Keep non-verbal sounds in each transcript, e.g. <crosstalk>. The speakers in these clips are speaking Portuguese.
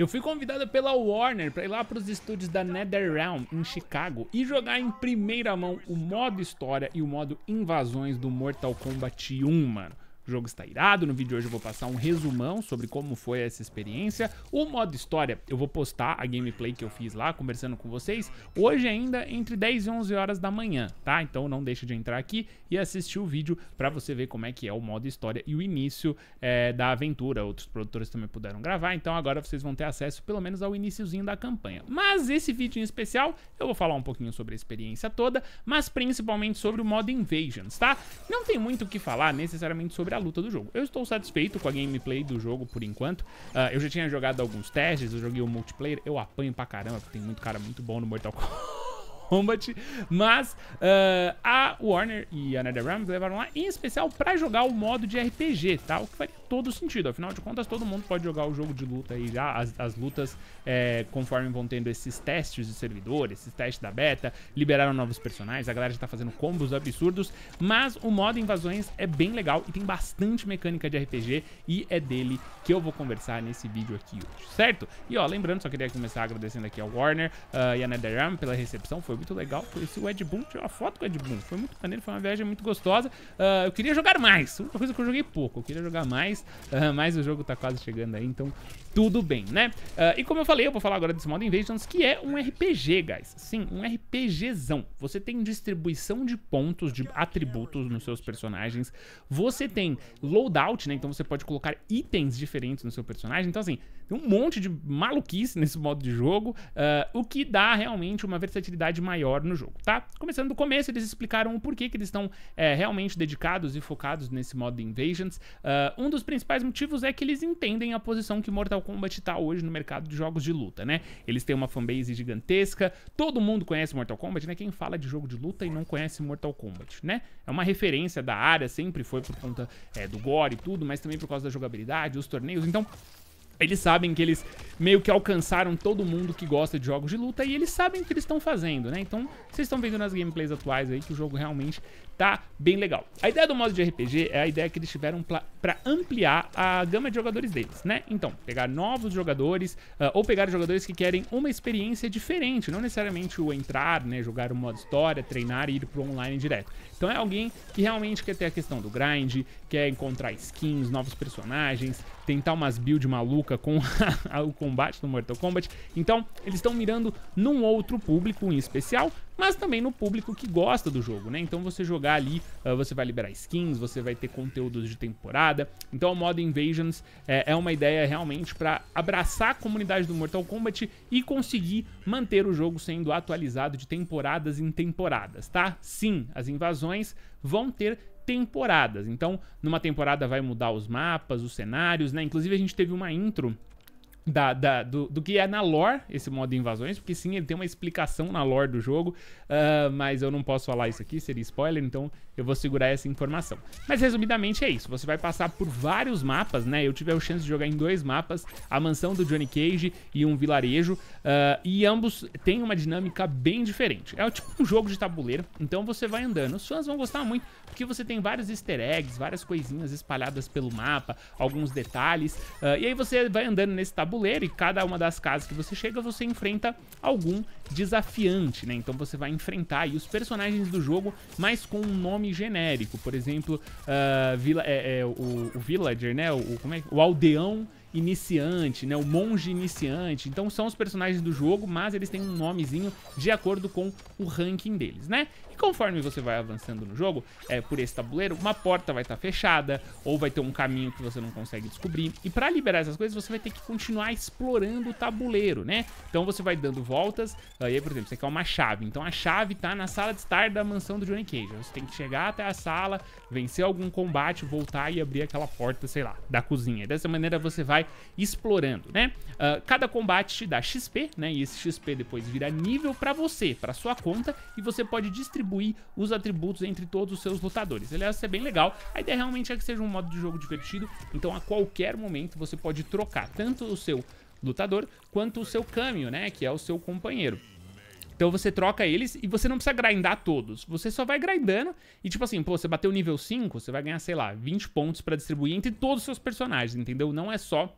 Eu fui convidado pela Warner para ir lá para os estúdios da NetherRealm em Chicago e jogar em primeira mão o modo história e o modo invasões do Mortal Kombat 1, mano. O jogo está irado, no vídeo de hoje eu vou passar um resumão sobre como foi essa experiência. O modo história, eu vou postar a gameplay que eu fiz lá, conversando com vocês, hoje ainda entre 10 e 11 horas da manhã, tá? Então não deixa de entrar aqui e assistir o vídeo para você ver como é que é o modo história e o início é, da aventura. Outros produtores também puderam gravar, então agora vocês vão ter acesso pelo menos ao iníciozinho da campanha. Mas esse vídeo em especial, eu vou falar um pouquinho sobre a experiência toda, mas principalmente sobre o modo Invasions, tá? Não tem muito o que falar necessariamente sobre a luta do jogo. Eu estou satisfeito com a gameplay do jogo por enquanto. Uh, eu já tinha jogado alguns testes, eu joguei o multiplayer, eu apanho pra caramba, porque tem muito cara muito bom no Mortal <laughs> Kombat. mas uh, a Warner e a NetherRealm levaram lá em especial para jogar o modo de RPG, tá? O que faria todo sentido. Afinal de contas, todo mundo pode jogar o jogo de luta aí já. As, as lutas, é, conforme vão tendo esses testes de servidor, esses testes da beta, liberaram novos personagens, a galera já tá fazendo combos absurdos. Mas o modo invasões é bem legal e tem bastante mecânica de RPG. E é dele que eu vou conversar nesse vídeo aqui hoje, certo? E ó, lembrando, só queria começar agradecendo aqui ao Warner uh, e a NetherRealm pela recepção. Foi muito legal. esse o Ed Boon, a uma foto com o Ed Boon. Foi muito maneiro, foi uma viagem muito gostosa. Uh, eu queria jogar mais. Uma coisa é que eu joguei pouco, eu queria jogar mais mas, o jogo tá quase chegando aí, então tudo bem, né? Uh, e como eu falei, eu vou falar agora desse modo Invasions, que é um RPG, guys. Sim, um RPGzão. Você tem distribuição de pontos, de atributos nos seus personagens. Você tem loadout, né? Então você pode colocar itens diferentes no seu personagem. Então, assim, tem um monte de maluquice <laughs> nesse modo de jogo, uh, o que dá realmente uma versatilidade maior no jogo, tá? Começando do começo, eles explicaram o porquê que eles estão é, realmente dedicados e focados nesse modo Invasions. Uh, um dos principais motivos é que eles entendem a posição que Mortal Mortal Kombat é está hoje no mercado de jogos de luta, né? Eles têm uma fanbase gigantesca, todo mundo conhece Mortal Kombat, né? Quem fala de jogo de luta e não conhece Mortal Kombat, né? É uma referência da área, sempre foi por conta é, do gore e tudo, mas também por causa da jogabilidade, os torneios. Então, eles sabem que eles meio que alcançaram todo mundo que gosta de jogos de luta e eles sabem o que eles estão fazendo, né? Então, vocês estão vendo nas gameplays atuais aí que o jogo realmente tá bem legal. A ideia do modo de RPG é a ideia que eles tiveram para ampliar a gama de jogadores deles, né? Então, pegar novos jogadores uh, ou pegar jogadores que querem uma experiência diferente, não necessariamente o entrar, né, jogar o modo história, treinar e ir pro online direto. Então é alguém que realmente quer ter a questão do grind, quer encontrar skins, novos personagens, tentar umas build maluca época com <laughs> o combate do Mortal Kombat. Então, eles estão mirando num outro público em especial, mas também no público que gosta do jogo, né? Então, você jogar ali, uh, você vai liberar skins, você vai ter conteúdos de temporada. Então, o modo Invasions é, é uma ideia realmente para abraçar a comunidade do Mortal Kombat e conseguir manter o jogo sendo atualizado de temporadas em temporadas, tá? Sim, as invasões vão ter temporadas. Então, numa temporada vai mudar os mapas, os cenários, né? Inclusive, a gente teve uma intro da, da, do, do, que é na lore esse modo de invasões, porque sim, ele tem uma explicação na lore do jogo, uh, mas eu não posso falar isso aqui, seria spoiler, então eu vou segurar essa informação. Mas resumidamente é isso, você vai passar por vários mapas, né? Eu tive a chance de jogar em dois mapas, a mansão do Johnny Cage e um vilarejo, uh, e ambos têm uma dinâmica bem diferente. É tipo um jogo de tabuleiro, então você vai andando. Os fãs vão gostar muito, porque você tem vários easter eggs, várias coisinhas espalhadas pelo mapa, alguns detalhes, uh, e aí você vai andando nesse tabuleiro e cada uma das casas que você chega, você enfrenta algum desafiante, né? Então você vai enfrentar aí os personagens do jogo, mas com um nome genérico. Por exemplo, uh, vila, é, é, o, o, Villager, né? O, como é? o Aldeão iniciante, né? O monge iniciante. Então são os personagens do jogo, mas eles têm um nomezinho de acordo com o ranking deles, né? conforme você vai avançando no jogo, é, por esse tabuleiro, uma porta vai estar tá fechada, ou vai ter um caminho que você não consegue descobrir. E para liberar essas coisas, você vai ter que continuar explorando o tabuleiro, né? Então você vai dando voltas, ah, aí, por exemplo, você quer uma chave. Então a chave tá na sala de estar da mansão do Johnny Cage. Você tem que chegar até a sala, vencer algum combate, voltar e abrir aquela porta, sei lá, da cozinha. Dessa maneira você vai explorando, né? Uh, cada combate te dá XP, né? E esse XP depois vira nível para você, para sua conta, e você pode distribuir distribuir os atributos entre todos os seus lutadores. Aliás, isso é bem legal. A ideia realmente é que seja um modo de jogo divertido, então a qualquer momento você pode trocar tanto o seu lutador quanto o seu caminho, né, que é o seu companheiro. Então você troca eles e você não precisa grindar todos. Você só vai grindando e, tipo assim, pô, você bateu nível 5, você vai ganhar, sei lá, 20 pontos para distribuir entre todos os seus personagens, entendeu? Não é só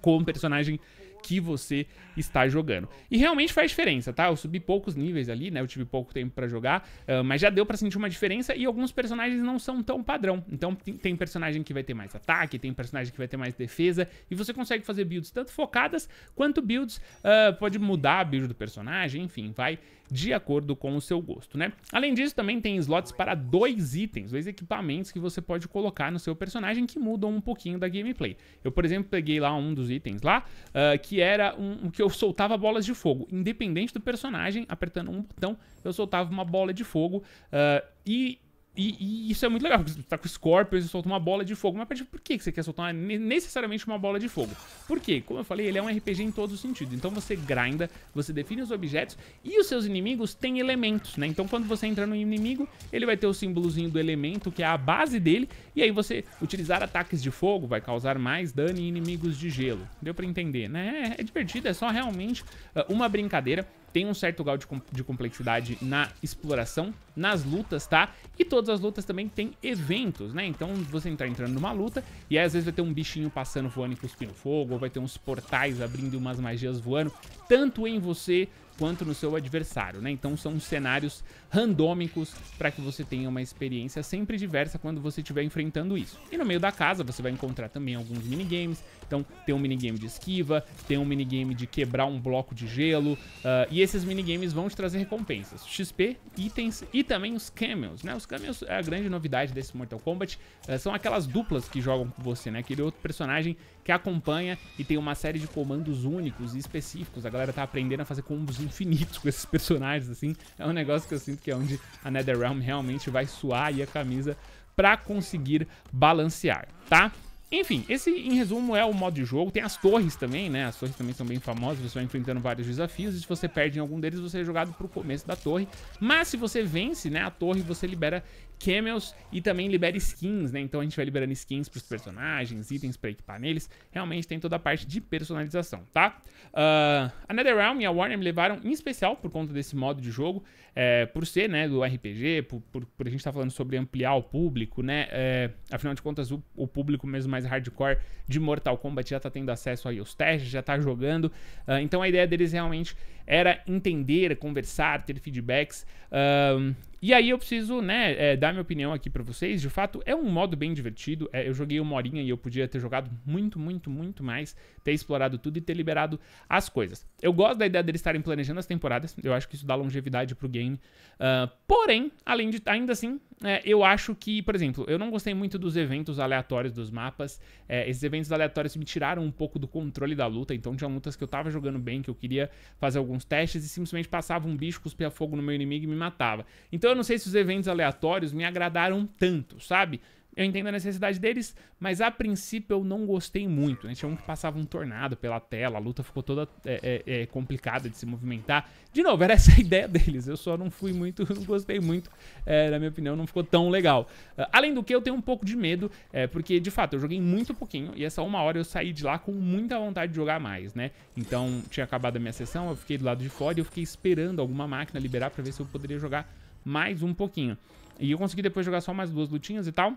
com o personagem que você está jogando. E realmente faz diferença, tá? Eu subi poucos níveis ali, né? Eu tive pouco tempo para jogar, uh, mas já deu para sentir uma diferença e alguns personagens não são tão padrão. Então tem, tem, personagem que vai ter mais ataque, tem personagem que vai ter mais defesa, e você consegue fazer builds tanto focadas quanto builds, uh, pode mudar a build do personagem, enfim, vai de acordo com o seu gosto, né? Além disso, também tem slots para dois itens, dois equipamentos que você pode colocar no seu personagem que mudam um pouquinho da gameplay. Eu, por exemplo, peguei lá um dos itens lá, uh, que era um, que eu soltava bolas de fogo. Independente do personagem, apertando um botão, eu soltava uma bola de fogo uh, e e, e, isso é muito legal, porque você tá com Scorpion, você solta uma bola de fogo. Mas por que você quer soltar uma, necessariamente uma bola de fogo? Porque, como eu falei, ele é um RPG em todos os sentidos. Então você grinda, você define os objetos e os seus inimigos têm elementos, né? Então quando você entra no inimigo, ele vai ter o símbolozinho do elemento, que é a base dele. E aí você utilizar ataques de fogo vai causar mais dano em inimigos de gelo. Deu pra entender, né? É, é divertido, é só realmente uh, uma brincadeira tem um certo grau de, com de complexidade na exploração, nas lutas, tá? E todas as lutas também tem eventos, né? Então você tá entrando numa luta e aí às vezes vai ter um bichinho passando voando e cuspindo fogo, ou vai ter uns portais abrindo umas magias voando, tanto em você quanto no seu adversário, né? Então são cenários randômicos para que você tenha uma experiência sempre diversa quando você estiver enfrentando isso. E no meio da casa você vai encontrar também alguns minigames. Então tem um minigame de esquiva, tem um minigame de quebrar um bloco de gelo. Uh, e esses minigames vão te trazer recompensas, XP, itens e também os camels. Né? Os camels é a grande novidade desse Mortal Kombat. Uh, são aquelas duplas que jogam com você, né? Aquele outro personagem que acompanha e tem uma série de comandos únicos e específicos. A galera tá aprendendo a fazer combos infinitos <laughs> com esses personagens, assim. É um negócio que eu sinto que é onde a NetherRealm realmente vai suar aí a camisa para conseguir balancear, tá? Enfim, esse em resumo é o modo de jogo. Tem as torres também, né? As torres também são bem famosas, você vai enfrentando vários desafios. E se você perde em algum deles, você é jogado pro começo da torre. Mas se você vence, né, a torre, você libera camels e também libera skins, né? Então a gente vai liberando skins para os personagens, itens para equipar neles. Realmente tem toda a parte de personalização, tá? Uh, a NetherRealm e a Warner me levaram em especial por conta desse modo de jogo, é, por ser, né, do RPG, por, por, por a gente estar tá falando sobre ampliar o público, né? É, afinal de contas, o, o, público mesmo mais hardcore de Mortal Kombat já está tendo acesso aí aos testes, já está jogando. Uh, então a ideia deles realmente era entender, conversar, ter feedbacks. Uh, e aí eu preciso, né, é, dar minha opinião aqui para vocês. De fato, é um modo bem divertido. É, eu joguei uma horinha e eu podia ter jogado muito, muito, muito mais, ter explorado tudo e ter liberado as coisas. Eu gosto da ideia deles estarem planejando as temporadas. Eu acho que isso dá longevidade pro game. Uh, porém, além de ainda assim, é, eu acho que, por exemplo, eu não gostei muito dos eventos aleatórios dos mapas. É, esses eventos aleatórios me tiraram um pouco do controle da luta. Então tinha lutas que eu tava jogando bem, que eu queria fazer alguns testes e simplesmente passava um bicho, cuspia fogo no meu inimigo e me matava. Então eu não sei se os eventos aleatórios me agradaram tanto, sabe? Eu entendo a necessidade deles, mas a princípio eu não gostei muito. Né? Tinha um que passava um tornado pela tela, a luta ficou toda é, é, é complicada de se movimentar. De novo, era <laughs> essa a ideia deles. Eu só não fui muito, <laughs> não gostei muito. É, na minha opinião, não ficou tão legal. Ah, além do que, eu tenho um pouco de medo, é, porque de fato eu joguei muito pouquinho e essa uma hora eu saí de lá com muita vontade de jogar mais, né? Então tinha acabado a minha sessão, eu fiquei do lado de fora e eu fiquei esperando alguma máquina liberar para ver se eu poderia jogar mais um pouquinho. E eu consegui depois jogar só mais duas lutinhas e tal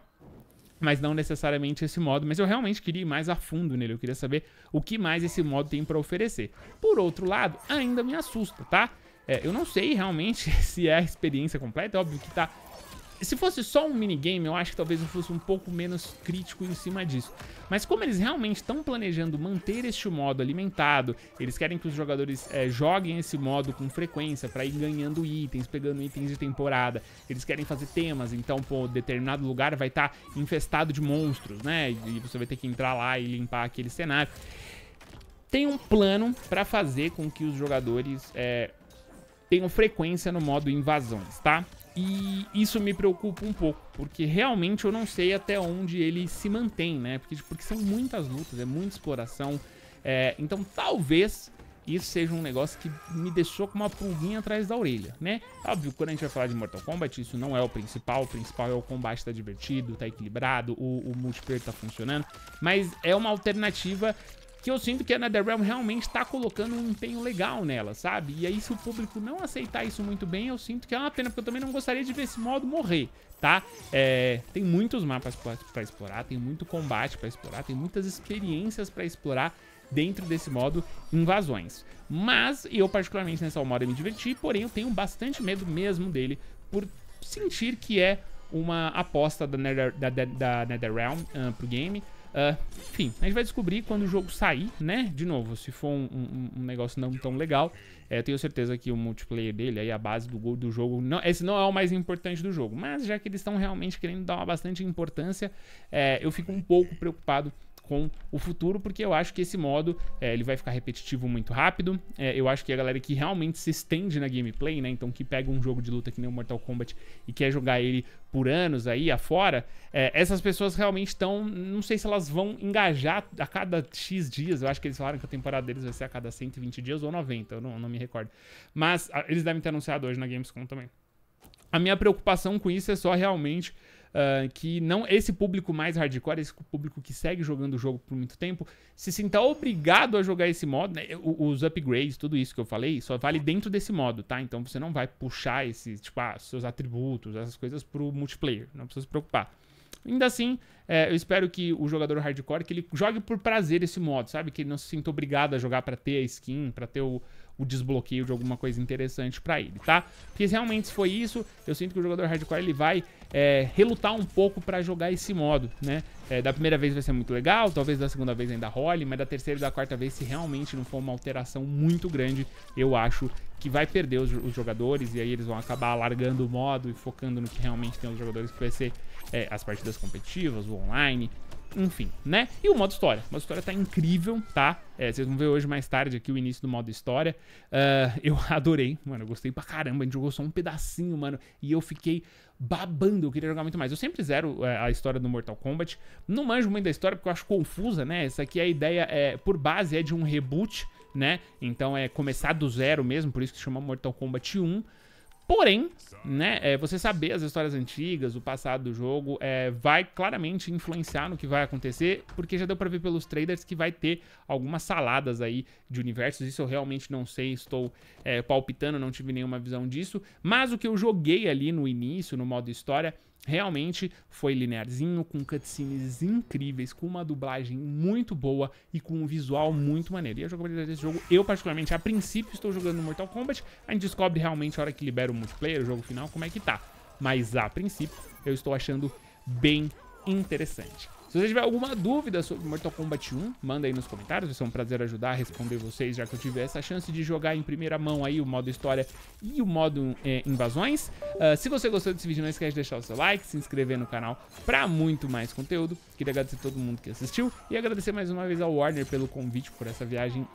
mas não necessariamente esse modo. Mas eu realmente queria ir mais a fundo nele, eu queria saber o que mais esse modo tem para oferecer. Por outro lado, ainda me assusta, tá? É, eu não sei realmente <laughs> se é a experiência completa, É óbvio que tá se fosse só um minigame, eu acho que talvez eu fosse um pouco menos crítico em cima disso. Mas como eles realmente estão planejando manter este modo alimentado, eles querem que os jogadores é, joguem esse modo com frequência para ir ganhando itens, pegando itens de temporada. Eles querem fazer temas, então, pô, determinado lugar vai estar tá infestado de monstros, né? E você vai ter que entrar lá e limpar aquele cenário. Tem um plano para fazer com que os jogadores é, tenham frequência no modo invasões, tá? E isso me preocupa um pouco, porque realmente eu não sei até onde ele se mantém, né? Porque, porque são muitas lutas, é muita exploração. É, então talvez isso seja um negócio que me deixou com uma pulguinha atrás da orelha, né? Óbvio, quando a gente vai falar de Mortal Kombat, isso não é o principal. O principal é o combate tá divertido, tá equilibrado, o, o multiplayer tá funcionando. Mas é uma alternativa que eu sinto que a NetherRealm realmente está colocando um empenho legal nela, sabe? E aí se o público não aceitar isso muito bem, eu sinto que é uma pena, porque eu também não gostaria de ver esse modo morrer, tá? É, tem muitos mapas para explorar, tem muito combate para explorar, tem muitas experiências para explorar dentro desse modo invasões. Mas eu particularmente nessa moda me diverti, porém eu tenho bastante medo mesmo dele por sentir que é uma aposta da, Nether, da, da, da NetherRealm uh, pro game, Uh, enfim, a gente vai descobrir quando o jogo sair, né? De novo, se for um, um, um negócio não tão legal, é, tenho certeza que o multiplayer dele, aí a base do gol do jogo, não, esse não é o mais importante do jogo. Mas já que eles estão realmente querendo dar uma bastante importância, é, eu fico um pouco preocupado com o futuro, porque eu acho que esse modo é, ele vai ficar repetitivo muito rápido. É, eu acho que a galera que realmente se estende na gameplay, né? Então que pega um jogo de luta que nem o Mortal Kombat e quer jogar ele por anos aí afora, é, essas pessoas realmente estão. Não sei se elas vão engajar a cada X dias. Eu acho que eles falaram que a temporada deles vai ser a cada 120 dias ou 90, eu não, não me recordo. Mas a, ah, eles devem ter anunciado hoje na Gamescom também. A minha preocupação com isso é só realmente uh, que não esse público mais hardcore, esse público que segue jogando o jogo por muito tempo, se sinta obrigado a jogar esse modo, né? os upgrades, tudo isso que eu falei, só vale dentro desse modo, tá? Então você não vai puxar esses, tipo, ah, seus atributos, essas coisas pro multiplayer, não precisa se preocupar. Ainda assim, é, eu espero que o jogador hardcore que ele jogue por prazer esse modo, sabe? Que ele não se sinta obrigado a jogar para ter a skin, para ter o, o desbloqueio de alguma coisa interessante pra ele, tá? Porque realmente se foi isso, eu sinto que o jogador hardcore ele vai é, relutar um pouco pra jogar esse modo, né? É, da primeira vez vai ser muito legal, talvez da segunda vez ainda role, mas da terceira e da quarta vez, se realmente não for uma alteração muito grande, eu acho que vai perder os, os jogadores e aí eles vão acabar largando o modo e focando no que realmente tem os jogadores, que vai ser é, as partidas competitivas, o online, enfim, né? E o modo história. O modo história tá incrível, tá? É, vocês vão ver hoje mais tarde aqui o início do modo história. Uh, <laughs> eu adorei, mano. Eu gostei pra caramba. A gente jogou só um pedacinho, mano. E eu fiquei babando. Eu queria jogar muito mais. Eu sempre zero é, a história do Mortal Kombat. Não manjo muito da história porque eu acho confusa, né? Essa aqui é a ideia, é, por base, é de um reboot, né? Então é começar do zero mesmo. Por isso que se chama Mortal Kombat 1. Porém, né, é, você saber as histórias antigas, o passado do jogo, é, vai claramente influenciar no que vai acontecer, porque já deu para ver pelos traders que vai ter algumas saladas aí de universos. Isso eu realmente não sei, estou é, palpitando, não tive nenhuma visão disso. Mas o que eu joguei ali no início, no modo história, Realmente foi linearzinho, com cutscenes incríveis, com uma dublagem muito boa e com um visual muito maneiro. E a jogabilidade desse jogo, eu particularmente, a princípio estou jogando no Mortal Kombat, a gente descobre realmente a hora que libera o multiplayer, o jogo final, como é que tá. Mas a princípio, eu estou achando bem interessante. Se você tiver alguma dúvida sobre Mortal Kombat 1, manda aí nos comentários. Vai ser um prazer ajudar a responder vocês, já que eu tive essa chance de jogar em primeira mão aí o modo história e o modo é, invasões. Uh, se você gostou desse vídeo, não esquece de deixar o seu like, se inscrever no canal para muito mais conteúdo. Queria agradecer a todo mundo que assistiu e agradecer mais uma vez ao Warner pelo convite, por essa viagem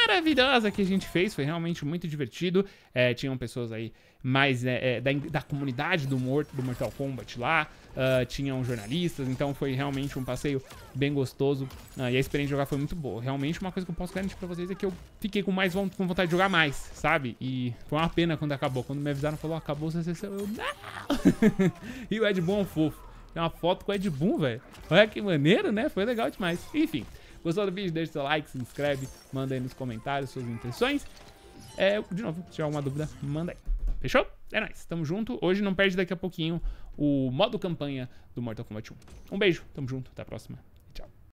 maravilhosa que a gente fez. Foi realmente muito divertido. É, tinham pessoas aí mais é, é, da, da, comunidade do, Mort do Mortal Kombat lá. Uh, tinham jornalistas, então foi realmente um passeio bem gostoso uh, e a experiência de jogar foi muito boa. Realmente, uma coisa que eu posso garantir pra vocês é que eu fiquei com mais vo com vontade de jogar mais, sabe? E foi uma pena quando acabou. Quando me avisaram, falou, ah, acabou você sessão, eu, não! <laughs> e o Ed Boon é um fofo. Tem uma foto com o Ed Boon, velho. Olha que maneiro, né? Foi legal demais. Enfim, gostou do vídeo? Deixa seu like, se inscreve, manda aí nos comentários suas impressões. É, de novo, se tiver alguma dúvida, manda aí. Fechou? É nóis. Tamo junto. Hoje não perde daqui a pouquinho o modo campanha do Mortal Kombat 1. Um beijo. Tamo junto. Até a próxima.